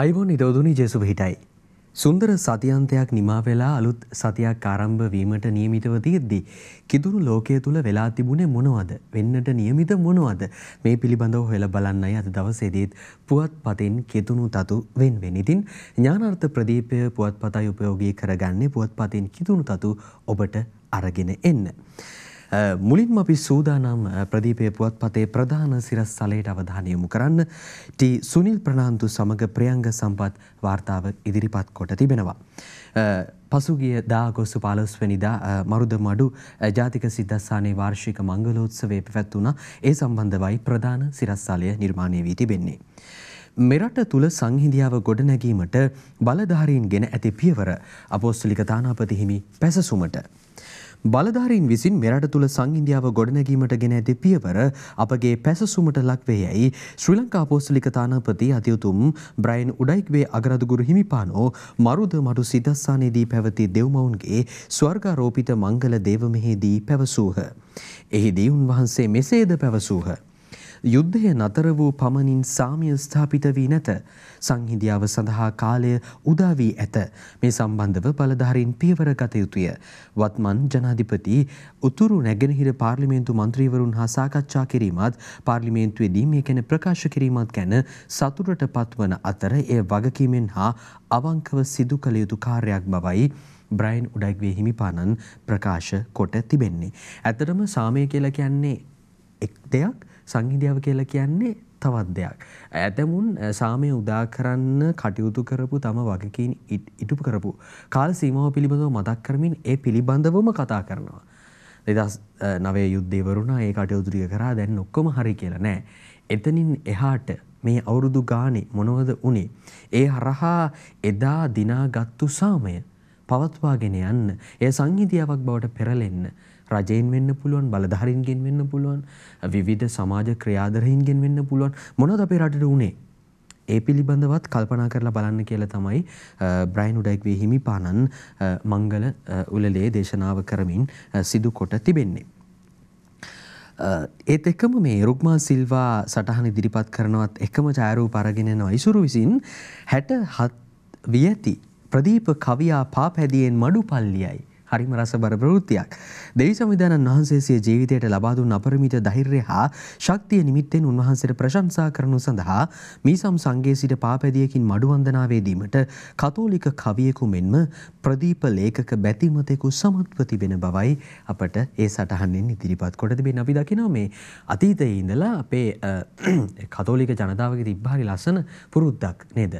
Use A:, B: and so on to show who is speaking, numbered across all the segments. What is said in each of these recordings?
A: අයිබොන් නිරෝධුනි ජෙසුව හිටයි. සුන්දර සතියන්තයක් නිමා වෙලා අලුත් සතියක් ආරම්භ වීමට නියමිතව තියෙද්දී කිදුරු ලෝකයේ තුල වෙලා තිබුණේ මොනවද? වෙන්නට නියමිත මොනවද? මේ පිළිබඳව හොයලා බලන්නයි අද දවසේදීත් පුවත්පතෙන් කිතුණු තතු වෙන් වෙන. ඉතින් ඥානාර්ථ ප්‍රදීපය පුවත්පතයි උපයෝගී කරගන්නේ පුවත්පතෙන් කිතුණු තතු ඔබට අරගෙන එන්න. මුලින්ම අපි සූදානම් ප්‍රදීපය පුවත්පතේ ප්‍රධාන සිරස්සලයට අවධානය යොමු කරන්න ටී සුනිල් ප්‍රනාන්දු සමග ප්‍රියංග සම්පත් වාර්තාව ඉදිරිපත් කොට තිබෙනවා. පසුගිය දාගොස්තු පාලොස්වනිදා මරුද මඩු ජාතික සිද්ධස්සානයේ වාර්ෂික මංගලෝත්සවේ පැවැත්වුණ ඒ සම්බන්ධවයි ප්‍රධාන සිරස්සාලය නිර්මාණය වී තිබෙන්නේ. මෙරට තුළ සංහිදියාව ගොඩනැගීමට බලධාරීන් ගෙන ඇති පියවර අපෝස්තුලික තානාපති හිමි පැසසුමට. බලධාරීන් විසින් මෙරට තුළ සංඉන්දියාව ගොඩනැගීමට ගෙන ඇති පියවර අපගේ පැසසුමට ලක්වේයයි ශ්‍රී ලංකා පෝස්ලික තානාපති අතියුතුම් බ්‍රයින් උඩයික්වේ අගරදුගුරු හිමිපානෝ මරුද මඩු සිදස්සානයේදී පැවති දෙව්මවුන්ගේ ස්වර්ගාරෝපිත මංගල දේවමෙහිදී පැවසූහ. එහිදී උන්වහන්සේ මෙසේද පැවසූහ. යුද්ධය නතර වූ පමණින් සාමය ස්ථාපිත වී නැත. සංහිඳියාව සඳහා කාලය උදා වී ඇත. මේ සම්බන්ධව බලධාරීන් පියවර ගත යුතුය. වත්මන් ජනාධිපති උතුරු නැගෙනහිර පාර්ලිමේන්තු මන්ත්‍රීවරුන් හා සාකච්ඡා කිරීමත් පාර්ලිමේන්තුවේදී මේ ගැන ප්‍රකාශ කිරීමත් ගැන සතුටට පත්වන අතර එය වගකීමෙන් හා අවංකව සිදු කළ යුතු කාර්යයක් බවයි බ්‍රයින් උඩක්වේ හිමිපාණන් ප්‍රකාශ කොට තිබෙන්නේ. ඇතරම සාමය කියලා කියන්නේ එක් දෙයක් සංහිදියාව කියලා කියන්නේ තවත් දෙයක්. ඇතැමුන් සාමය උදා කරන්න කටයුතු කරපු තම වගකීන් ඉටුපු කරපු. කාල් සීමාව පිළිබඳව මතක් කරමින් ඒ පිළිබඳවම කතා කරනවා. දෙදස් නවේ යුද්ධේවරුණා ඒ කටයුතුරිය කරා දැන් ඔක්කොම හරි කියලා නෑ. එතනින් එහාට මේ අවුරුදු ගානේ මොනවද වනේ. ඒ හරහා එදා දිනාගත්තු සාමය පවත්වාගෙන යන්න ඒ සංහිතියාවක් බවට පෙරලෙන්න රජයෙන් වෙන්න පුළුවන් බලධාරීන්ගෙන් වෙන්න පුළුවන් විවිධ සමාජ ක්‍රියාධරයින්ගෙන් වෙන්න පුළුවන් මොනවද අපේ රටට උනේ ඒ පිළිබඳවත් කල්පනා කරලා බලන්න කියලා තමයි බ්‍රයින් උඩයික්වේ හිමිපාණන් මංගල උලලේ දේශනාව කරමින් සිදු කොට තිබෙන්නේ. ඒත් එකම මේ රුක්මා සිල්වා සටහන ඉදිරිපත් කරනවත් එකම ජයරූප අරගෙන යන ඉසුරු විසින් 67 වියති ප්‍රදීප කවියා පාපැදියෙන් මඩු පල්ලියයි හරිම රසබර ප්‍රවෘත්තියක්. දෙවි සම්විධානන් වහන්සේ සිය ජීවිතයට ලබා දුන් අපරිමිත ධෛර්යය හා ශක්තිය නිමිත්තෙන් උන්වහන්සේට ප්‍රශංසා කරනු සඳහා මීසම් සංඝයේ සිට පාපැදියකින් මඩු වන්දනාවේ දීමට කතෝලික කවියෙකු මෙන්ම ප්‍රදීප ලේඛක බැතිමතෙකු සමත්වති වෙන බවයි අපට ඒ සටහනෙන් ඉදිරිපත් කොට තිබෙන අපි දකිනවා මේ අතීතයේ ඉඳලා අපේ කතෝලික ජනතාවගේ තිබ්බ හරි ලස්සන පුරුද්දක් නේද?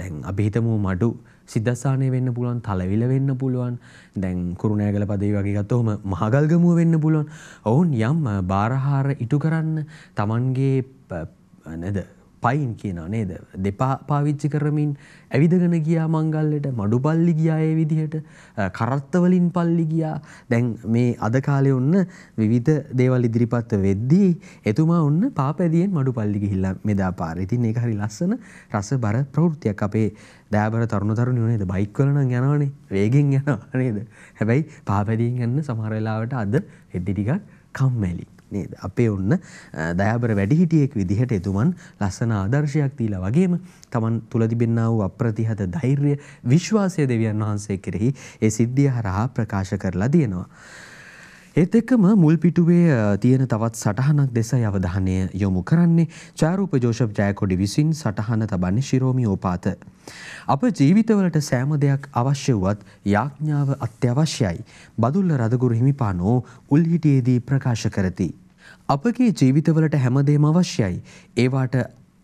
A: දැන් අපි හිතමු මඩු සිද්ධස්ථානය වෙන්න පුළුවන් තලවිල වෙන්න පුළුවන් දැන් කුරුණෑගල පදේ වගේ ගත්තොහම මහගල්ගමුව වෙන්න පුළුවන් ඔවුන් යම් බාරහාර ඉටු කරන්න තමන්ගේ නැද පයින් කියනවා නේද දෙපා පාවිච්චි කරමින් ඇවිදගෙන ගියා මංගල්ලට මඩු පල්ලි ගියා ඒ විදිහට කරත්ත වලින් පල්ලි ගියා දැන් මේ අද කාලේ ඔන්න විවිධ දේවල් ඉදිරිපත් වෙද්දී එතුමා ඔන්න පාපැදියෙන් මඩු පල්ලි ගිහිල්ලා මෙදා පාරේ ඉතින් ඒක හරි ලස්සන රසබර ප්‍රවෘත්තියක් අපේ දෑබර තරුණ තරුණියෝ නේද බයික් වල නම් යනවනේ වේගෙන් යනවා නේද හැබැයි පාපැදියෙන් යන්න සමහර වෙලාවට අද එද්දි ටිකක් කම්මැලි නේද අපේ ඔන්න දයාබර වැඩිහිටියෙක් විදිහට එතුමන් ලස්සන ආදර්ශයක් දීලා වගේම තමන් තුල තිබෙනා වූ අප්‍රතිහත ධෛර්ය විශ්වාසය දෙවියන් වහන්සේ කෙරෙහි ඒ සිද්ධිය හරහා ප්‍රකාශ කරලා දිනවා ඒත් එක්කම මුල් පිටුවේ තියෙන තවත් සටහනක් දෙසයි අවධානය යොමු කරන්නේ චාරූප ජෝෂප් ජයකොඩි විසින් සටහන තබන්නේ ශිරෝමි ඕපාත. අප ජීවිතවලට සෑම දෙයක් අවශ්‍ය වුවත් යාඥාව අත්‍යවශ්‍යයි. බදුල්ල රදගුරු හිමිපානෝ උල්හිටියේදී ප්‍රකාශ කරති. අපගේ ජීවිතවලට හැමදේම අවශ්‍යයි. ඒවාට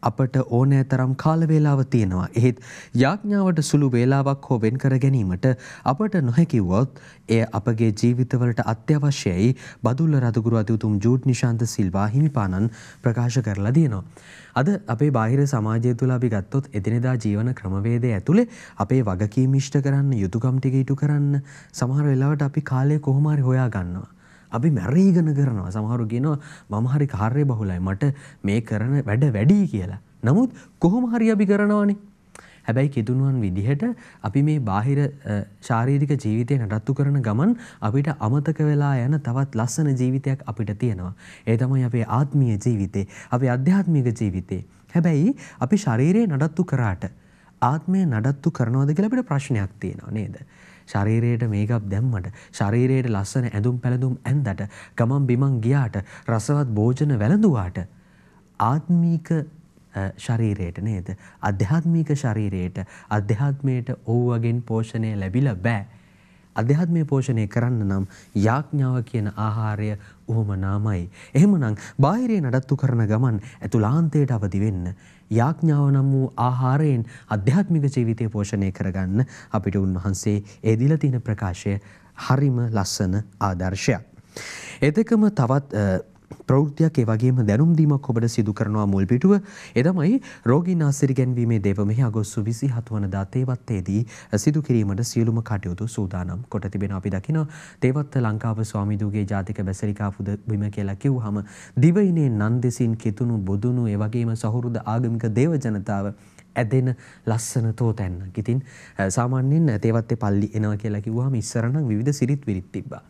A: අපට ඕනෑ තරම් කාලවේලාව තියෙනවා. එහෙත් යාඥාවට සුළු වේලාවක් හෝ වෙන් කර ගැනීමට අපට නොහැකිවොත් එය අපගේ ජීවිතවලට අත්‍යවශ්‍යයි බදුල්ල රදගුරු අතිඋතුම් ජූට් නිශාන්ත සිල්වා හිමිපාණන් ප්‍රකාශ කරලා තියෙනවා. අද අපේ බාහිර සමාජය තුළ අපි ගත්තොත් එදිනෙදා ජීවන ක්‍රමවේදය ඇතුළේ අපේ වගකීම් ඉෂ්ට කරන්න යුතුයකම් ටික ඉටු කරන්න සමහර වෙලාවට අපි කාලය කොහොම හොයා ගන්නවා. අපි මැරීගෙන කරනවා සමහරු කියනවා මම හරි කාර්ය බහුලයි මට මේ කරන වැඩ වැඩි කියලා. නමුත් කොහොම හරි අපි කරනවනේ. හැබැයි කිදුනුවන් විදිහට අපි මේ බාහිර ශාරීරික ජීවිතය නඩත්තු කරන ගමන් අපිට අමතක වෙලා යන තවත් ලස්සන ජීවිතයක් අපිට තියෙනවා. ඒ තමයි අපේ ආත්මීය ජීවිතේ, අපේ අධ්‍යාත්මික ජීවිතේ. හැබැයි අපි ශරීරය නඩත්තු කරාට ආත්මය නඩත්තු කරනවද කියලා අපිට ප්‍රශ්නයක් තියෙනවා නේද? ශරීරයට මේකප් දැම්මට ශරීරයට ලස්සන ඇඳුම් පැළඳුම් ඇන්දට ගමන් බිමන් ගියාට රසවත් භෝජන වැළඳුවාට ආත්මීක ශරීරයට නේද අධ්‍යාත්මික ශරීරයට අධ්‍යාත්මයට ඔව්වගෙන් පෝෂණය ලැබිලා බෑ අධ්‍යාත්මය පෝෂණය කරන්න නම් යාඥාව කියන ආහාරය උවමනාමයි එහෙමනම් බාහිරේ නඩත්තු කරන ගමන් ඇතුලාන්තයට අවදි වෙන්න යාඥාව නම් වූ ආහාරයෙන් අධ්‍යාත්මික ජීවිතය පෝෂණය කරගන්න අපිට උන්වහන්සේ ඒ දීලා තියෙන ප්‍රකාශය හරිම ලස්සන ආදර්ශයක්. එතකම තවත් ප්‍රෞෘතියක් ඒවගේම දැනුම්දීමක් ඔබට සිදු කරනවා මුල් පිටුව එතමයි රෝගීන් ආසිරි ගැන්වීමේ දේව මෙහි අගොස්සු විසි හතුවනදා තේවත්තේදී සිදු කිරීමට සියලුම කටයුතු සූදානම් කොට තිබෙන අපි දකින තේවත්ත ලංකාව ස්වාමිදුගේ ජාතික බැසරිකාපුද බිම කියලා කිව් හම දිවයිනේ නන්දෙසින් කෙතුණු බොදුණු ඒවගේම සහුරුද ආගමික දේව ජනතාව ඇදෙන ලස්සන තෝතැන්න. ඉතින් සාමාන්‍යයෙන් තේවත්තේ පල්ලි එනවා කියලා කිව්වහම ඉස්සරනම් විවිධ සිරිත් විරිත් තිබ්බා.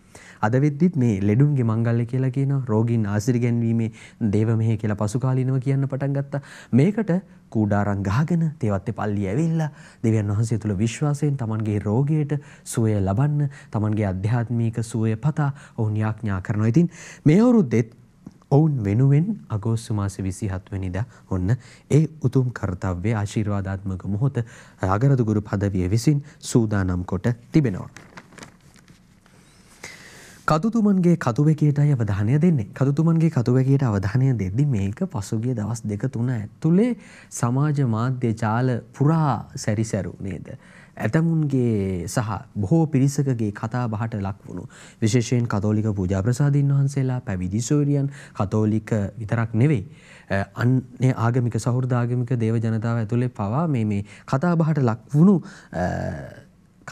A: අද වෙද්දිත් මේ ලෙඩුන්ගේ මංගල්‍ය කියලා කියනවා රෝගීන් ආසිරි ගැන්වීමේ දේව මෙහෙ කියලා පසුකාලීනව කියන්න පටන් ගත්තා. මේකට කූඩාරම් ගහගෙන තේවත්තේ පල්ලි ඇවිල්ලා දෙවියන් වහන්සේ තුල විශ්වාසයෙන් Tamanගේ රෝගියට සුවය ලබන්න Tamanගේ අධ්‍යාත්මික සුවය පතා ඔවුන් යාඥා කරනවා. ඉතින් මේ අවුරුද්දෙත් ඔවුන් වෙනුවෙන් අගෝස්තු මාස 27 වෙනිදා ඔන්න ඒ උතුම් කාර්යය ආශිර්වාදාත්මක මොහොත අගරදුගුරු පදවිය විසින් සූදානම් කොට තිබෙනවා. කතුතුමන්ගේ කතුවැකටයි අවධානය දෙන්නේ කතුතුමන්ගේ කතුවැකයට අවධානය දෙද්දි මේක පසුගිය දවස් දෙක තුන ඇතුළේ සමාජ මාධ්‍ය ජාල පුරා සැරිසැරු නේද. ඇතමුන්ගේ සහ බොහෝ පිරිසකගේ කතා බහට ලක්වුණු. විශේෂයෙන් කතෝලික පූජාප්‍රසාධීන් වහන්සේලා පැවිදිසූරියන් කතෝලික විතරක් නෙවෙයි. අන්නේ ආගමික සෞෘදාගමික දේව ජනතාව ඇතුළේ පවා මේ මේ කතා බහට ලක්වුණු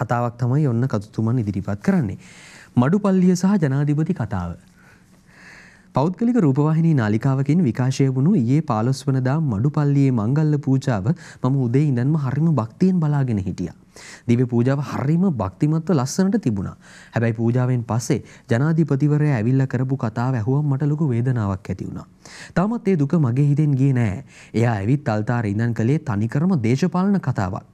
A: කතාවක් තමයි ඔන්න කතුතුමන් ඉදිරිපත් කරන්නේ. මඩුපල්ලිය සහ ජනාධිපති කතාව. පෞද්ගලික රූපවාහිනී නාලිකාවකින් විකාශය වුණු ඊයේ 15 වනදා මඩුපල්ලියේ මංගල්‍ය පූජාව මම උදේ ඉඳන්ම හරිම භක්තියෙන් බලාගෙන හිටියා. දිව්‍ය පූජාව හරිම භක්තිමත්ව ලස්සනට තිබුණා. හැබැයි පූජාවෙන් පස්සේ ජනාධිපතිවරයා ඇවිල්ලා කරපු කතාව ඇහුවම මට ලොකු වේදනාවක් ඇති වුණා. තාමත් ඒ දුක මගේ හිතෙන් ගියේ නෑ. එයා ඇවිත් අල්තාරේ ඉඳන් කළේ තනිකරම දේශපාලන කතාවක්.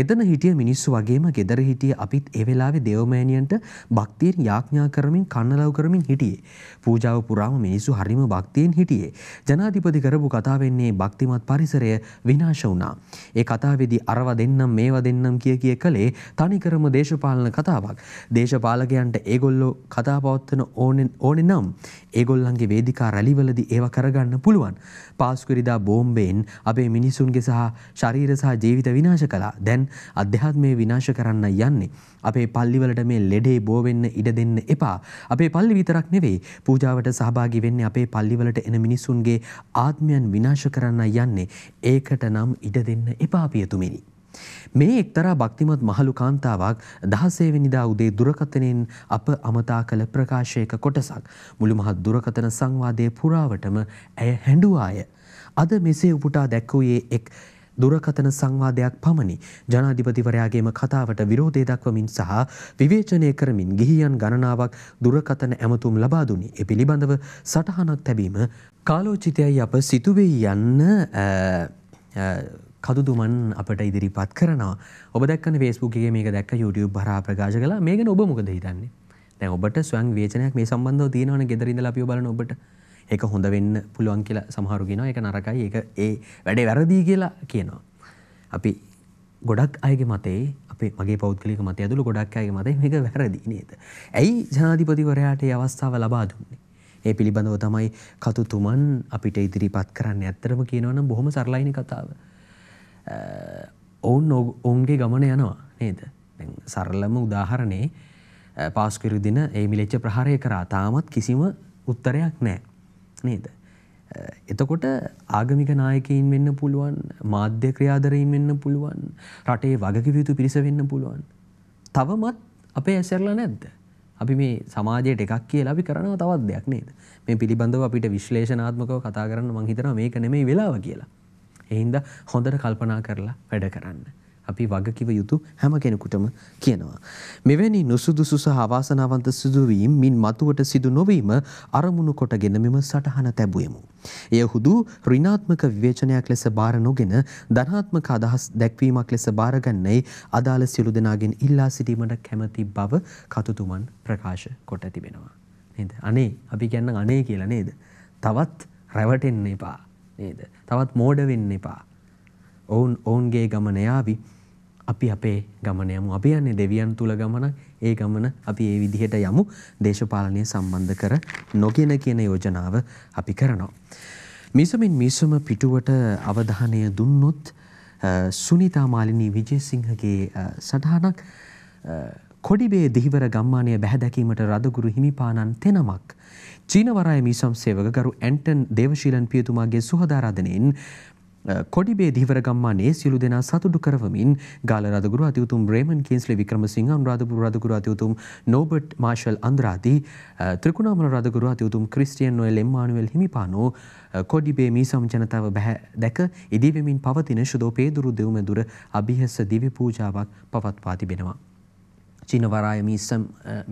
A: එතන හිටිය මිනිස්සු වගේම ගෙදර හිටිය අපිත් ඒ වෙලාවේ දේවමෑණියන්ට භක්තියෙන් යාඥා කරමින් කන්නලව් කරමින් හිටියේ. පූජාව පුරාම මිනිස්සු හරිම භක්තියෙන් හිටියේ. ජනාධිපති කරපු කතාව වෙන්නේ භක්තිමත් පරිසරය විනාශ වුණා. ඒ කතාවේදී අරව දෙන්නම් මේව දෙන්නම් කිය කිය කළේ තනිකරම දේශපාලන කතාවක්. දේශපාලකයන්ට ඒගොල්ලෝ කතා පවත්වන ඕනේ නම් ඒගොල්ලන්ගේ වේදිකා රැලිවලදී ඒව කරගන්න පුළුවන්. පාස්කරිදා බෝම්බයෙන් අපේ මිනිසුන්ගේ සහ ශරීර සහ ජීවිත විනාශ කලා දැන් අධ්‍යාත්මය විනාශ කරන්න යන්නේ. අපේ පල්ලිවලට මේ ලෙඩේ බෝවෙන්න ඉඩ දෙන්න එපා. අපේ පල්ලි විතරක් නෙවෙයි පූජාවට සහභාගි වෙන්නේ අපේ පල්ලිවලට එන මිනිසුන්ගේ ආත්මයන් විනාශ කරන්න යන්නේ. ඒකට නම් ඉඩ දෙන්න එපා පියතුමිනි. මේ එක්තරා භක්තිමත් මහලු කාන්තාවක් 16 වෙනිදා උදේ දුරකථනයෙන් අප අමතා කළ ප්‍රකාශයක කොටසක් මුළු මහත් දුරකථන සංවාදයේ පුරාවටම ඇය හැඬුවාය. අද මෙසේ උපුටා දැක්වුවේ එක් දුරකථන සංවාදයක් පමණි ජනාධිපතිවරයාගේම කතාවට විරෝධය දක්වමින් සහ විවේචනය කරමින් ගිහියන් ගණනාවක් දුරකථන ඇමතුම් ලබා දුනි. ඒ පිළිබඳව සටහනක් තැබීම කාලෝචිතයයි අප සිතුවේ යන්න කදුදුමන් අපට ඉදිරිපත් කරනවා ඔබ දක්න ෆේස්බුගේ මේක දැක් YouTube බරා ප්‍රකාශ කලා මේක ඔබ මොකද හිතන්නේ දැ ඔබට ස්වං වේචනයක් මේ සම්බන්ධ තියෙනවන ගෙදරිඳ ලපිය බලන ඔබට ඒක හොඳ වෙන්න පුළුවන් කියලා සමහරුගෙන එක නරකයි ඒ ඒ වැඩේ වැරදී කියලා කියනවා. අපි ගොඩක් අයගේ මතේ අපේ මගේ පෞද්ගලික මත ඇතුළු ගොඩක් අයගේ මතේ මේක වැරදි නේද. ඇයි ජනාධිපතිවරයාට අවස්ථාව ලබා දුන්නේ. ඒ පිළිබඳව තමයි කතුතුමන් අපිට ඉදිරිපත් කරන්න ඇත්තරම කියනවනම් බොහොම සරලයින කතාව. ඔවුන් ඔවුන්ගේ ගමන යනවා නේද සරලම උදාහරණේ පාස්කරදින ඒ මිලච්ච ප්‍රහාරය කරා තාමත් කිසිම උත්තරයක් නෑ නේද. එතකොට ආගමික නායකයින් වෙන්න පුළුවන් මාධ්‍ය ක්‍රියාදරයින් වෙන්න පුළුවන් රටේ වගකිවයුතු පිරිස වෙන්න පුළුවන්. තවමත් අපේ ඇසැරල නැද්ද. අපි මේ සමාජයට එකක් කිය ලබි කරනවා තවත් දෙයක් නේද මේ පිළිබඳව අපිට විශ්ලේෂනාත්මකව කතා කරන්න මංහිතර මේක නෙමෙයි වෙලාව කියලා. එහින්ද හොඳට කල්පනා කරලා වැඩ කරන්න. අපි වගකිව යුතු හැම කෙනෙකුටම කියනවා. මෙවැනි නුසුදුසු සහ අවාසනාවන්ත සිදුවීම් මින් මතුවට සිදු නොවීම අරමුණු කොටගෙන මෙම සටහන තැබුවෙමු. එය හුදු ඍණාත්මක විවේචනයක් ලෙස බාර නොගෙන ධනාත්මක අදහස් දැක්වීමක් ලෙස බාරගන්නේ අදාළ සියලු දෙනාගෙන් ඉල්ලා සිටීමට කැමැති බව කතුතුමන් ප්‍රකාශ කොට තිබෙනවා. නේද? අනේ අපි කියන්නේ අනේ කියලා නේද? තවත් රැවටෙන්න එපා. නේද? තවත් මෝඩ වෙන්න එපා. ඔවුන් ඔවුන්ගේ ගමන යාවි. අපි අපේ ගමන යමු. අපි යන්නේ දෙවියන් තුල ගමනක්. ඒ ගමන අපි ඒ විදිහට යමු. දේශපාලනය සම්බන්ධ කර නොගෙන කියන යෝජනාව අපි කරනවා. මිසමින් මිසම පිටුවට අවධානය දුන්නොත් සුනිතා මාලිනී විජේසිංහගේ සටහනක් කොඩිබේ දිහිවර ගම්මානය බැහැදැකීමට රදගුරු හිමිපාණන් තෙනමක්. චීනවරය මීසම් සේවක ගරු ඇන්ටන් දේවශීලන් පියතුමාගේ සුහදාරාධනයෙන් කොඩිබේ දිවර ගම්මානයේ සියලු දෙනා සතුටු කරවමින් ගාල රදගුරු අතිවුතුම් රේමන් කේන්ස්ලි වික්‍රමසිංහ අනුරාධපුර රදගුරු අතිවුතුම් නෝබර්ට් මාෂල් අන්ද්‍රාති ත්‍රිකුණාමල රදගුරු අතිවුතුම් ක්‍රිස්ටියන් නොයල් එම්මානුවෙල් හිමිපානෝ කොඩිබේ මීසම් ජනතාව බැහැ දැක ඉදිවෙමින් පවතින ශුදෝ පේදුරු දෙව්මැදුර අභිහස දිවි පූජාවක් පවත්වා තිබෙනවා. චීනවරාය මීසම්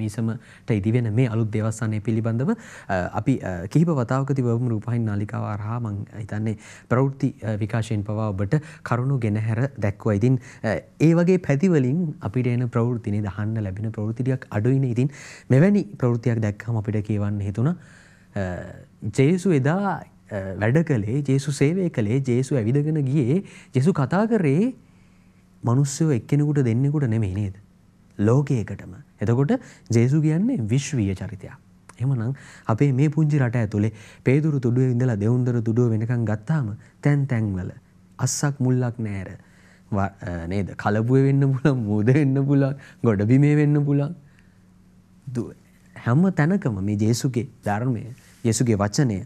A: මීසමට ඉදිවෙන මේ අලුත් දේවස්ථානය පිළිබඳව අපි කිහිප වතාවකති වම රූපහින් නාලිකාව අරහා මං හිතන්නේ ප්‍රවෘත්ති විකාශයෙන් පවා ඔබට කරුණු ගෙනහැර දැක්වා ඉතින් ඒ වගේ පැතිවලින් අපිට එන ප්‍රවෘතිනේ දහන්න ලැබෙන ප්‍රවෘතිටියක් අඩුයින ඉතින් මෙවැනි ප්‍රවෘතියක් දැක්හම අපිට කියවන්න හිතුණ ජේසු එදා වැඩ කළේ ජේසු සේවය කළේ ජේසු ඇවිදගෙන ගියේ ජෙසු කතා කරේ මනුස්සයෝ එක්කෙනෙකුට දෙන්නෙකුට නෙමෙයි නේද ලෝකයකටම. එතකොට ජේසු කියන්නේ විශ්වීය චරිතයක්. එහෙමනම් අපේ මේ පුංචි රට ඇතුලේ පේදුරු තුඩුවේ ඉඳලා දෙවුන්දර තුඩුව වෙනකන් ගත්තාම තැන් තැන්වල අස්සක් මුල්ලක් නෑර. නේද? කලබුවේ වෙන්න පුළුවන්, මෝද වෙන්න පුළුවන්, ගොඩබිමේ වෙන්න පුළුවන්. හැම තැනකම මේ ජේසුගේ ධර්මය, ජේසුගේ වචනය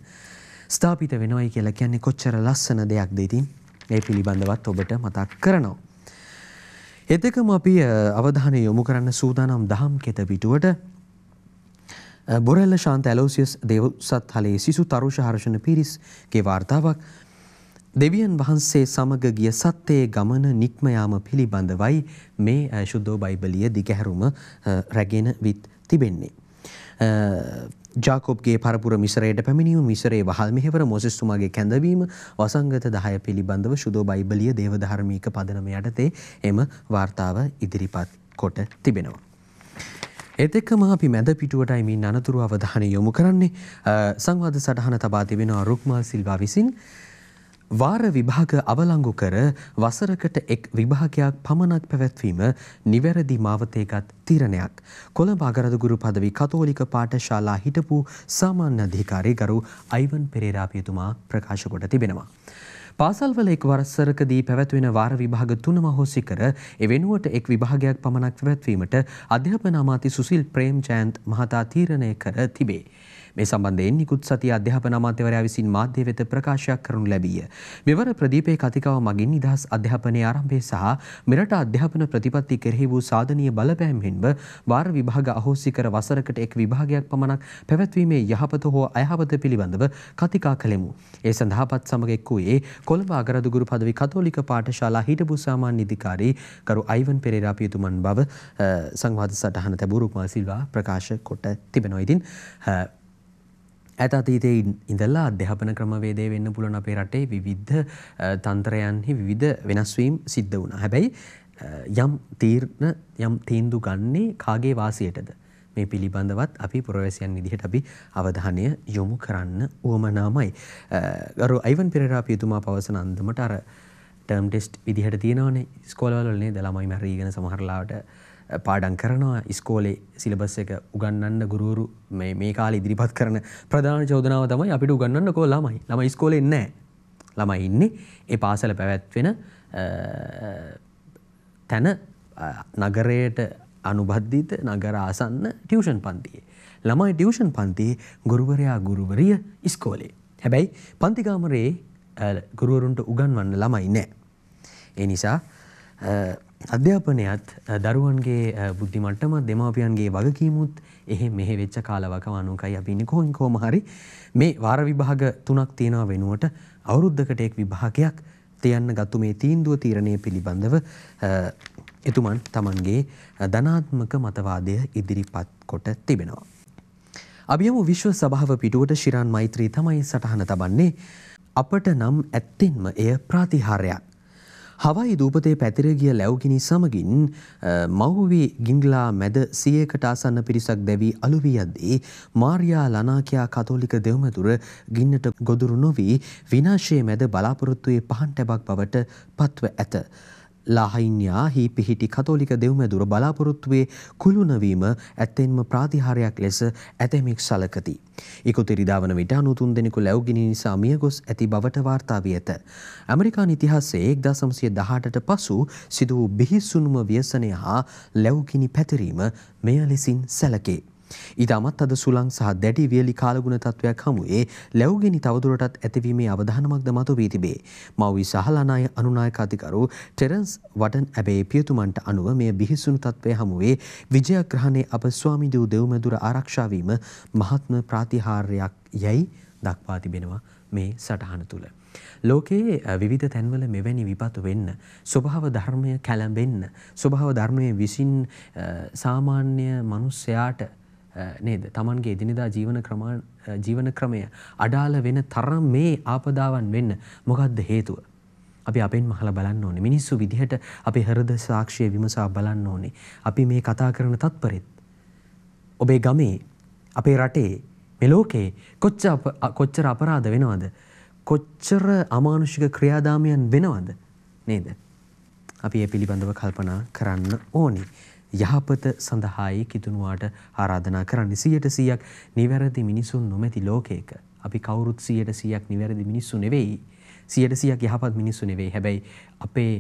A: ස්ථාපිත වෙනවයි කියලා කියන්නේ කොච්චර ලස්සන දෙයක්ද ඉතින්. මේ පිළිබඳවත් ඔබට මතක් කරනවා. එතකම අපි අවධානය යොමු කරන්න සූදානම් දහම් කෙත පිටුවට බොරල්ල ශාන්ත ඇලෝසියස් දේවසත් හලේ සිසු තරුෂ හර්ෂණ පිරිස්ගේ වාර්තාවක් දෙවියන් වහන්සේ සමග ගිය සත්‍යයේ ගමන නික්ම යාම පිළිබඳවයි මේ ශුද්ධෝ බයිබලිය දිගහැරුම රැගෙන විත් තිබෙන්නේ. ජාකොබ්ගේ පරපුර මිසරයට පැමිණියුන් මිසරේ වහල් මෙහෙවර මොසෙස්තුමාගේ කැඳවීම වසංගත දහය පිළිබඳව ශුදෝ බයිබලිය දේවධර්මීක පදනම යටතේ එම වාර්තාව ඉදිරිපත් කොට තිබෙනවා. එතෙක්කම අපි මැද පිටුවටයි මින් අනතුරු අවධානය යොමු කරන්නේ සංවාද සටහන තබා තිබෙනවා රුක්මල් සිල්වා විසින් වාර විභාග අවලංගු කර වසරකට එක් විභාගයක් පමණක් පැවැත්වීම නිවැරදි මාවතේගත් තීරණයක්. කොළඹ අගරදගුරු පදවි කතෝලික පාඨශාලා හිටපු සාමාන්‍ය අධිකාරී ගරු අයිවන් පෙරේරා පියතුමා ප්‍රකාශ කොට තිබෙනවා. පාසල්වල එක් වසරකදී පැවැත්වෙන වාර විභාග තුනම හොසි කර එවෙනුවට එක් විභාගයක් පමණක් පැවැත්වීමට අධ්‍යාපන අමාත්‍ය සුසිල් ප්‍රේම් ජයන්ත් මහතා තීරණය කර තිබේ. මේ සම්බන්ධයෙන් නිකුත් සතිය අධ්‍යාපන අමාත්‍යවරයා විසින් මාධ්‍ය වෙත ප්‍රකාශයක් කරනු ලැබීය. මෙවර ප්‍රදීපේ කතිකාව මගින් නිදහස් අධ්‍යාපනයේ ආරම්භය සහ මෙරට අධ්‍යාපන ප්‍රතිපත්ති කෙරෙහි වූ සාධනීය බලපෑම් හින්ව වාර විභාග අහෝසි කර වසරකට එක් විභාගයක් පමණක් පැවැත්වීමේ යහපත හෝ අයහපත පිළිබඳව කතිකා කළෙමු. ඒ සඳහාපත් සමග එක් වූයේ කොළඹ අගරදුගුරු පදවි කතෝලික පාඨශාලා හිටපු සාමාන්‍ය අධිකාරී කරු අයිවන් පෙරේරා පියතුමන් බව සංවාද සටහන තැබුරුක්මා සිල්වා ප්‍රකාශ කොට තිබෙනවා. ඉතින් ඇත අතීතයේ ඉඳලා අධ්‍යාපන ක්‍රමවේදය වෙන්න පුළුවන් අපේ රටේ විවිධ තන්ත්‍රයන්හි විවිධ වෙනස්වීම් සිද්ධ වුණා. හැබැයි යම් තීර්ණ යම් තීන්දු ගන්නේ කාගේ වාසියටද? මේ පිළිබඳවත් අපි පුරවැසියන් විදිහට අපි අවධානය යොමු කරන්න උවමනාමයි. ගරු අයිවන් පෙරේරා පියතුමා පවසන අන්දමට අර ටර්ම් ටෙස්ට් විදිහට තියෙනවනේ ස්කෝලවල නේද ළමයි මැරීගෙන සමහරලාවට පාඩම් කරනවා ඉස්කෝලේ සිලබස් එක උගන්වන්න ගුරුවරු මේ මේ කාලේ ඉදිරිපත් කරන ප්‍රධාන චෝදනාව තමයි අපිට උගන්වන්නකෝ ළමයි. ළමයි ඉස්කෝලේ ඉන්නේ නැහැ. ළමයි ඉන්නේ ඒ පාසල පැවැත්වෙන තැන නගරයට අනුබද්ධිත නගර ආසන්න ටියුෂන් පන්තියේ. ළමයි ටියුෂන් පන්තියේ ගුරුවරයා ගුරුවරිය ඉස්කෝලේ. හැබැයි පන්තිකාමරයේ ගුරුවරුන්ට උගන්වන්න ළමයි නෑ. ඒ නිසා අධ්‍යාපනයත් දරුවන්ගේ බුද්ධිමට්ටමත් දෙමාපියන්ගේ වගකීමුත් එහෙ මෙහෙ වෙච්ච කාලවකවානුකයි අපි ඉන්නේ කොහෙන් කොහම හරි මේ වාර විභාග තුනක් තියෙනවා වෙනුවට අවුරුද්දකට එක් විභාගයක් තියන්න ගත්තු මේ තීන්දුව තීරණය පිළිබඳව එතුමන් තමන්ගේ ධනාත්මක මතවාදය ඉදිරිපත් කොට තිබෙනවා. අභියමු විශ්ව සභාව පිටුවට ශිරාන් මෛත්‍රී තමයි සටහන තබන්නේ අපට නම් ඇත්තෙන්ම එය ප්‍රාතිහාරයක්. හවයි දූපතේ පැතිර ගිය ලැව්ගිනි සමගින් මව්වී ගිංගලා මැද සියකට ආසන්න පිරිසක් දැවී අළු වී යද්දී මාර්යා ලනාකියා කතෝලික දෙවමතුර ගින්නට ගොදුරු නොවී විනාශයේ මැද බලාපොරොත්තු වූයේ පහන් ටැබක් බවට පත්ව ඇත. ලාහිඤ්ඤා හි පිහිටි කතෝලික දෙව්මැදුර බලාපොරොත්තුවේ කුළුණවීම ඇත්තෙන්ම ප්‍රාතිහාරයක් ලෙස ඇතැමෙක් සලකති. ඉකුතිරි දාවන විට 93 දෙනෙකු ලැබුගිනි නිසා මියගොස් ඇති බවට වාර්තා වී ඇත. ඇමරිකානු ඉතිහාසයේ 1918ට පසු සිදු වූ බිහිසුණුම ව්‍යසනය හා ලැබුගිනි පැතිරීම මෙය ලෙසින් සැලකේ. ඊටමත් අද සුළං සහ දැඩි වියලි කාලගුණ තත්ත්වයක් හමුවේ ලැබුගෙනි තවදුරටත් ඇතිවීමේ අවධානමක්ද මතුවී තිබේ. මව්වි සහ ලනාය අනුනායක අධිකරු ටෙරන්ස් වටන් ඇබේ පියතුමන්ට අනුව මේ බිහිසුණු තත්ත්වය හමුවේ විජයග්‍රහණයේ අප ස්වාමිදූ දෙව්මැදුර ආරක්ෂා වීම මහත්ම ප්‍රාතිහාර්යයක් යැයි දක්වා තිබෙනවා මේ සටහන තුළ. ලෝකයේ විවිධ තැන්වල මෙවැනි විපතු වෙන්න ස්වභාව ධර්මය කැළඹෙන්න ස්වභාව ධර්මය විසින් සාමාන්‍ය මිනිස්යාට නේද තමන්ගේ එදිනෙදා ජීවන ක්‍රමා ජීවන ක්‍රමය අඩාල වෙන තරම් මේ ආපදාවන් වෙන්න මොකක්ද හේතුව අපි අපෙන් මහලා බලන්න ඕනේ මිනිස්සු විදිහට අපේ හෘද සාක්ෂිය විමසා බලන්න ඕනේ අපි මේ කතා කරන තත්පරෙත් ඔබේ ගමේ අපේ රටේ මේ ලෝකේ කොච්චර කොච්චර අපරාධ වෙනවද කොච්චර අමානුෂික ක්‍රියාදාමයන් වෙනවද නේද අපි ඒ පිළිබඳව කල්පනා කරන්න ඕනේ යහපත සඳහායි කිතුණුවාට ආරාධනා කරන්නේ 100%ක් නිවැරදි මිනිසුන් නොමැති ලෝකයක අපි කවුරුත් 100%ක් නිවැරදි මිනිස්සු නෙවෙයි 100%ක් යහපත් මිනිස්සු නෙවෙයි හැබැයි අපේ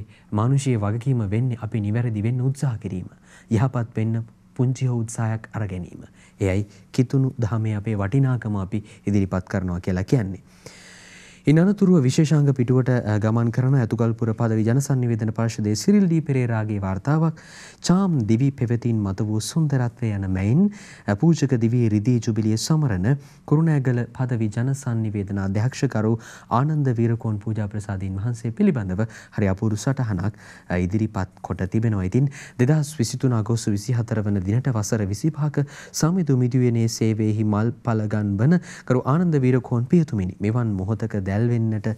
A: මානුෂීය වගකීම වෙන්නේ අපි නිවැරදි වෙන්න උත්සාහ කිරීම යහපත් වෙන්න පුංචි හෝ උත්සාහයක් අර ගැනීම එයයි කිතුණු දහමේ අපේ වටිනාකම අපි ඉදිරිපත් කරනවා කියලා කියන්නේ ඉන් අනතුරුව විශේෂාංග පිටුවට ගමන් කරන ඇතුගල්පුර පදවි ජනසන්නිවේදන පර්ෂදයේ සිරිල් ඩී පෙරේරාගේ වාර්තාවක් චාම් දිවි පෙවෙතින් මත වූ සුන්දරත්වය යන මැයින් පූජක දිවියේ රිදී ජුබිලිය සමරන කුරුණෑගල පදවි ජනසන්නිවේදන අධ්‍යක්ෂකරු ආනන්ද වීරකෝන් පූජා ප්‍රසාදීන් වහන්සේ පිළිබඳව හරි අපූරු සටහනක් ඉදිරිපත් කොට තිබෙනවා. ඉතින් 2023 අගෝස්තු 24 වන දිනට වසර 25ක සමිඳු මිදුවේනේ සේවයේහි මල් පළගන්වන කරු ආනන්ද වීරකෝන් පියතුමිනි මෙවන් මොහොතක දැල්වෙන්නට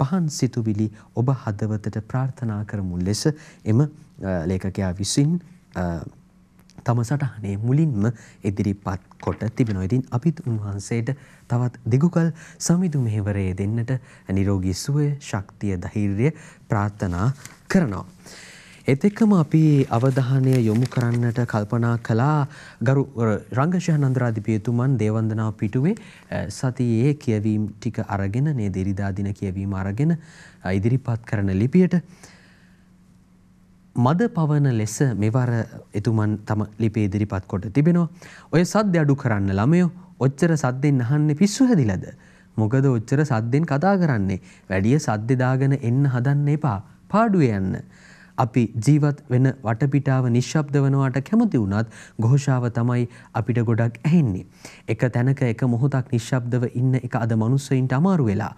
A: පහන් සිතුවිලි ඔබ හදවතට ප්‍රාර්ථනා කරමු ලෙස එම ලේඛකයා විසින් තම සටහනේ මුලින්ම ඉදිරිපත් කොට තිබෙනවා. ඉතින් අපිත් උන්වහන්සේට තවත් දිගුකල් සමිඳු මෙහෙවරේ දෙන්නට නිරෝගී සුවය, ශක්තිය, ධෛර්යය ප්‍රාර්ථනා කරනවා. එතෙක්කම අපි අවධානය යොමු කරන්නට කල්පනා කළා ගරු රංගශය නන්දරාධිපයතුමන් දේවන්දනාව පිටුවේ සතියේ කියවීම් ටික අරගෙන නේ දෙරිදාදින කියවීම අරගෙන ඉදිරිපත් කරන ලිපියට මද පවන ලෙස මෙවර එතුමන් තම ලිපේ ඉදිරිපත් කොට තිබෙනවා. ඔය සද්‍ය අඩු කරන්න ළමයෝ ඔච්චර සද්දෙන් අහන්නේ පිස්සු හැදිලද. මොකද ඔච්චර සද්දෙන් කතා කරන්නේ. වැඩිය සද්දෙ දාගෙන එන්න හදන්න එපා. පාඩුවේ යන්න. අපි ජීවත් වෙන වටපිටාව නිශ්ශබ්ද වෙනවාට කැමති වුණත් ഘോഷාව තමයි අපිට ගොඩක් ඇහෙන්නේ. එක තැනක එක මොහොතක් නිශ්ශබ්දව ඉන්න එක අද මනුස්සයින්ට අමාරු වෙලා.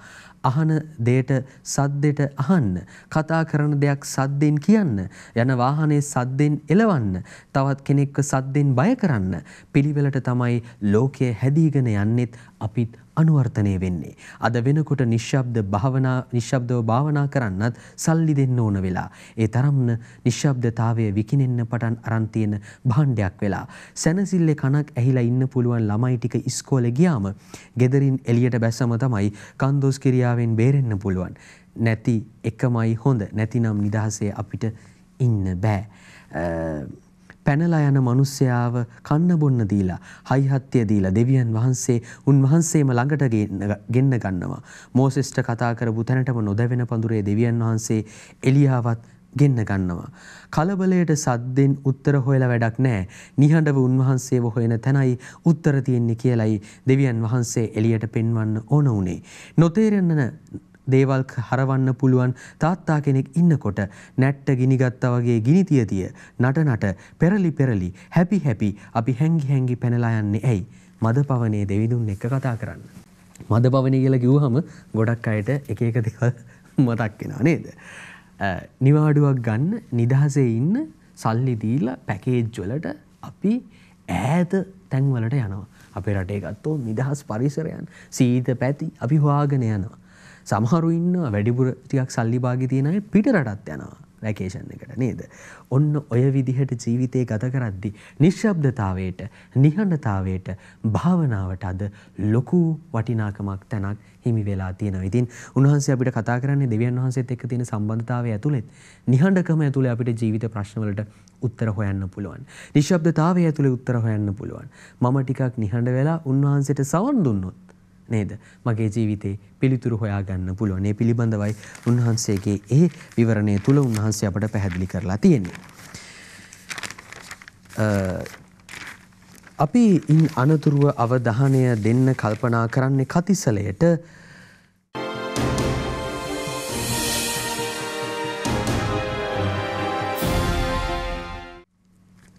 A: අහන දෙයට සද්දෙට අහන්න, කතා කරන දෙයක් සද්දෙන් කියන්න, යන වාහනේ සද්දෙන් එලවන්න, තවත් කෙනෙක්ව සද්දෙන් බය කරන්න, පිළිවෙලට තමයි ලෝකය හැදීගෙන යන්නෙත් අපිත් අනුවර්තනය වෙන්නේ. අද වෙනකොට නිශ්ශබ්ද භාවනා නිශ්ශබ්දව භාවනා කරන්නත් සල්ලි දෙන්න ඕන වෙලා. ඒ තරම්න නිශ්ශබ්දතාවය විකිනෙන්න පටන් අරන් තියෙන භාණ්ඩයක් වෙලා. සැනසille කනක් ඇහිලා ඉන්න පුළුවන් ළමයි ටික ඉස්කෝලේ ගියාම gederin එළියට බැස්සම තමයි කන්දොස් කිරියාවෙන් බේරෙන්න පුළුවන්. නැති එකමයි හොඳ. නැතිනම් නිදහසේ අපිට ඉන්න බෑ. පැනලා යන මිනිස්යාව කන්න බොන්න දීලා හයිහත්ය දීලා දෙවියන් වහන්සේ උන්වහන්සේම ළඟට ගෙන්න ගන්නවා. මෝසෙස්ට කතා කරපු තැනටම නොදැවෙන පඳුරේ දෙවියන් වහන්සේ එලියාවත් ගෙන්න ගන්නවා. කලබලයට සද්දෙන් උත්තර හොයලා වැඩක් නෑ. නිහඬව උන්වහන්සේව හොයන තැනයි උත්තර තියෙන්නේ කියලයි දෙවියන් වහන්සේ එළියට පෙන්වන්න ඕන උනේ. නොතේරෙන දේවල් හරවන්න පුළුවන් තාත්තා කෙනෙක් ඉන්නකොට නැට්ට ගිනිගත්තා වගේ ගිනි තියතිය නට නට පෙරලි පෙරලි හැපි හැපි අපි හැංගි හැංගි පැනලා යන්නේ ඇයි මද පවනේ දෙවිඳුන් එක්ක කතා කරන්න මද පවනේ කියලා කිව්වහම ගොඩක් අයට එක එක දේවල් මතක් වෙනවා නේද නිවාඩුවක් ගන්න නිදහසේ ඉන්න සල්ලි දීලා පැකේජ් වලට අපි ඈත තැන්වලට යනවා අපේ රටේ ගත්තෝ නිදහස් පරිසරයන් සීත පැති අපි හොයාගෙන යනවා සමහරු ඉන්න වැඩිපුර ටිකක් සල්ලි භාගි තියෙන අය පිට රටත් යනවා. වැකේෂන් එකට නේද. ඔන්න ඔය විදිහට ජීවිතය ගත කරද්දි. නිශ්ශබ්දතාවයට නිහඬතාවයට භාවනාවට අද ලොකු වටිනාකමක් තැනක් හිමි වෙලා තියෙනවා. ඉතින් උන්වහන්සේ අපිට කතා කරන්නේ දෙවියන් වහන්සේත් එක්ක තියෙන සම්බන්ධතාවය ඇතුළෙත් නිහඬකම ඇතුළේ අපිට ජීවිත ප්‍රශ්නවලට උත්තර හොයන්න පුළුවන්. නිශ්ශබ්දතාවය ඇතුළේ උත්තර හොයන්න පුළුවන්. මම ටිකක් නිහඬ වෙලා උන්වහන්සේට සවන් දුන්නොත් නේද? මගේ ජීවිතේ පිළිතුරු හොයාගන්න පුළුවන්. ඒ පිළිබඳවයි උන්වහන්සේගේ ඒ විවරණය තුල උන්වහන්සේ අපට පැහැදිලි කරලා තියෙන්නේ. අපි ඉන් අනතුරුව අවධානය දෙන්න කල්පනා කරන්නේ කතිසලයට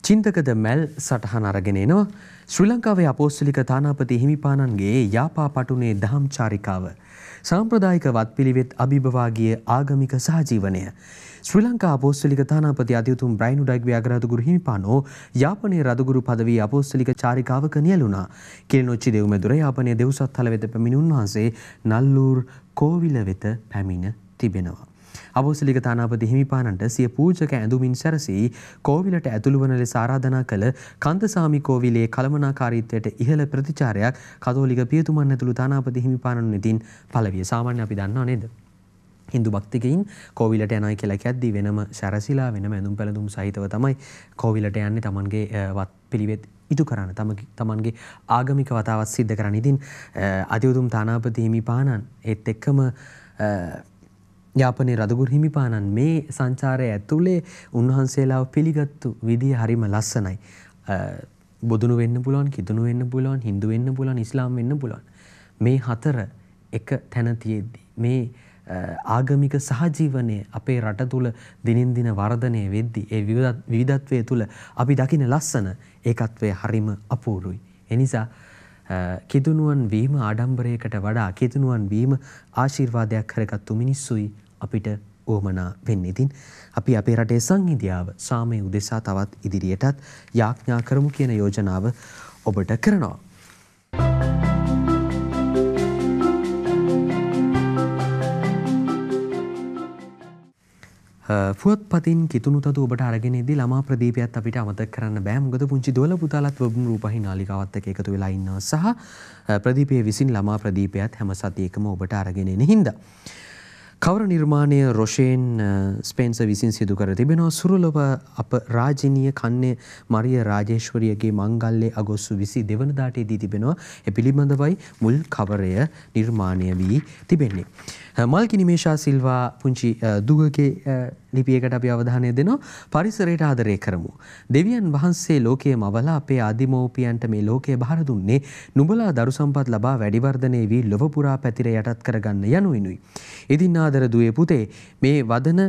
A: චින්තකද මැල් සටහන අරගෙන එනවා ශ්‍රී ලංකාවේ අපෝස්තලික තානාපති හිමිපාණන්ගේ යාපා පටුනේ දහම් චාරිකාව සාම්ප්‍රදායික වත්පිළිවෙත් අභිභවාගිය ආගමික සහජීවනය ශ්‍රී ලංකා අපෝස්තලික තානාපති අධියුතුම් බ්‍රයිනු ඩයිග්වේ අගරාධුගුරු හිමිපාණෝ යාපනයේ රදගුරු පදවී අපෝස්තලික චාරිකාවක නියැලුණා කිලිනොච්චි දෙව්මෙදුර යාපනයේ දෙව්සත් තල වෙත පැමිණි උන්වහන්සේ නල්ලූර් කෝවිල වෙත පැමිණ තිබෙනවා අබෝසලික තානාපති හිමිපාණන්ට සිය පූජක ඇඳුමින් සැරසී කෝවිලට ඇතුළු වන ලෙස ආරාධනා කළ කන්දසාමි කෝවිලේ කළමනාකාරීත්වයට ඉහළ ප්‍රතිචාරයක් කතෝලික පියතුමන් ඇතුළු තානාපති හිමිපාණන් වෙතින් පළවිය. සාමාන්‍ය අපි දන්නා නේද? හිදු භක්තිකයින් කෝවිලට යනයි කියලා කැද්දී වෙනම සැරසිලා වෙනම ඇඳුම් පැළඳුම් සහිතව තමයි කෝවිලට යන්නේ Tamanගේ වත් පිළිවෙත් ඉටු කරන්න තම තමන්ගේ ආගමික වතාවත් සිද්ධ කරන්න ඉතින් අධියුතුම් තානාපති හිමි පාණන් ඒත් එක්කම යාපනයේ රදගුරු හිමිපාණන් මේ සංචාරය ඇතුලේ උන්වහන්සේලාව පිළිගත්තු විදිය හරිම ලස්සනයි. බොදුනු වෙන්න පුළුවන්, කිතුණු වෙන්න පුළුවන්, Hindu වෙන්න පුළුවන්, ඉස්ලාම් වෙන්න පුළුවන්. මේ හතර එක තැන තියෙද්දි මේ ආගමික සහජීවනය අපේ රට තුල දිනින් දින වර්ධනය වෙද්දී ඒ විවිධත්වයේ තුල අපි දකින ලස්සන ඒකත්වයේ හරිම අපූර්වයි. එනිසා කිදුනුවන් වීම ආඩම්බරයකට වඩා කිදුනුවන් වීම ආශිර්වාදයක් කරගත්තු මිනිස්සුයි අපිට ඕමනා වෙන්නේ. ඉතින් අපි අපේ රටේ සංහිඳියාව සාමය උදෙසා තවත් ඉදිරියටත් යාඥා කරමු කියන යෝජනාව ඔබට කරනවා. Thank you. පුවත්පතින් කිතුුණුතතු ඔබට අරගෙනෙදී ළමා ප්‍රදීපයක්ත් අපිට අමත කරන්න බෑ මොකද පුංචි දොල පුතාලත් වබුන් රූපහි නාලිකාවත් එක්ක එකතු වෙලා ඉන්නවා සහ ප්‍රදීපය විසින් ළමා ප්‍රදීපයත් හැම සතියකම ඔබට අරගෙනෙන හින්දා. කවර නිර්මාණය රොෂයෙන් ස්පේන්ස විසින් සිදු කර තිබෙනවා සුරලොව අප රාජනීය කන්නේ මරිය රාජේශ්වරියගේ මංගල්ලේ අගොස්සු විසි දෙවනදාටේ දී තිබෙනවා එ පිළිබඳවයි මුල් කවරය නිර්මාණය වී තිබෙන්නේ. මල්කිනිමේෂා සිල්වා පුංචි දුගගේ ලිපියකට අපි අවධානය දෙනවා පරිසරයට ආදරය කරමු. දෙවියන් වහන්සේ ලෝකයේ මවලා අපේ ආදිමෝපියන්ට මේ ලෝකය බාර දුන්නේ නුඹලා දරු සම්පත් ලබා වැඩිවර්ධනය වී ලොව පුරා පැතිර යටත් කරගන්න යනුවෙනුයි. ඉදින් ආදර දුවේ පුතේ මේ වදන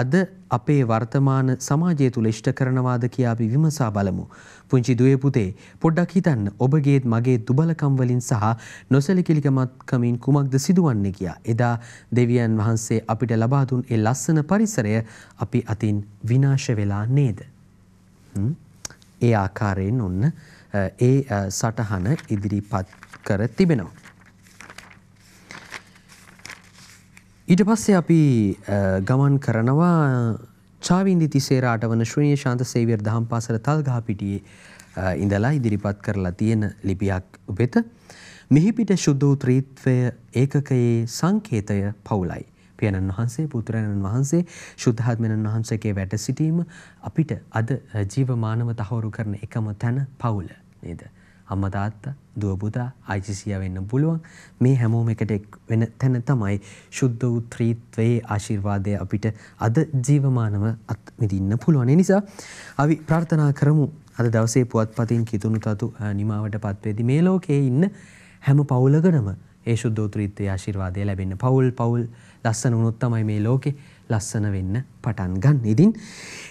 A: අද අපේ වර්තමාන සමාජය තුළ ඉෂ්ට කරනවාද කියා අපි විමසා බලමු. පුංචි දුවේ පුතේ පොඩ්ඩක් හිතන්න ඔබගේත් මගේ දුබලකම් වලින් සහ නොසැලකිලිකමත්කමින් කුමක්ද සිදුවන්නේ කියා. එදා දෙවියන් වහන්සේ අපිට ලබා දුන් ඒ ලස්සන පරිසරය අපි අතින් විනාශ වෙලා නේද? ඒ ආකාරයෙන් ඔන්න ඒ සටහන ඉදිරිපත් කර තිබෙනවා. ඊට පස්සේ අපි ගමන් කරනවා චාවින්දි තිසේරාට වන ශ්‍රීය ශාන්ත සේවියර් දහම් පාසල තල්ගහපිටියේ ඉඳලා ඉදිරිපත් කරලා තියෙන ලිපියක් වෙත. මිහිපිට ශුද්ධූ ත්‍රීත්වය ඒකකයේ සංකේතය පවුලයි. පියණන් වහන්සේ පුතුරණන් වහන්සේ ශුද්ධාත්මණන් වහන්සේගේ වැට සිටීම අපිට අද ජීවමානව තහවුරු කරන එකම තැන පවුල නේද. අම්ම තාත්තා දුව පුතා අයිසිසියා වෙන්න පුළුවන් මේ හැමෝම එකට වෙන තැන තමයි සුද්ධ වූ ත්‍රිත්වයේ ආශිර්වාදය අපිට අද ජීවමානව අත්විඳින්න පුළුවන් ඒ නිසා අපි ප්‍රාර්ථනා කරමු අද දවසේ පුවත්පතින් කිතුණු තතු නිමාවටපත් වෙදී මේ ලෝකයේ ඉන්න හැම පවුලකටම ඒ ශුද්ධෝත්‍රීත්වයේ ආශිර්වාදය ලැබෙන්න. පවුල් පවුල් ලස්සන වුණොත් තමයි මේ ලෝකේ ලස්සන වෙන්න පටන් ගන්න. ඉතින්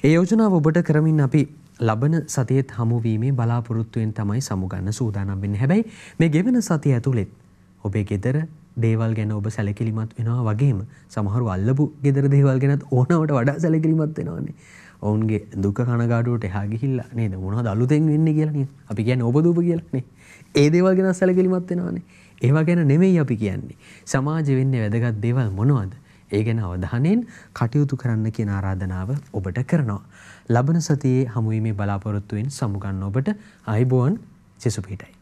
A: ඒ යෝජනාව ඔබට කරමින් අපි ලබන සතියෙත් හමුවීමේ බලාපොරොත්තුවෙන් තමයි සමුගන්න සූදානම් වෙන්නේ. හැබැයි මේ ගෙවෙන සතිය ඇතුළෙත් ඔබේ ගෙදර දේවල් ගැන ඔබ සැලකිලිමත් වෙනවා වගේම සමහරු අල්ලපු ගෙදර දේවල් ගැනත් ඕනවට වඩා සැලකිලිමත් වෙනවානේ. ඔවුන්ගේ දුක කනගාටුවට එහා ගිහිල්ලා නේද මොනවද අලුතෙන් වෙන්නේ කියලා නේද? අපි කියන්නේ ඔබ දුප කියලා නේ. ඒ දේවල් ගැන සැලකිලිමත් වෙනවානේ. ඒවා ගැන නෙමෙයි අපි කියන්නේ. සමාජෙ වෙන්නේ වැදගත් දේවල් මොනවද? ඒ ගැන අවධානයෙන් කටයුතු කරන්න කියන ආරාධනාව ඔබට කරනවා. ලබන සතියේ හමුවීමේ බලාපොරොත්තුවෙන් සමුගන්න ඔබට අයිබෝන් සෙසුපීටයි.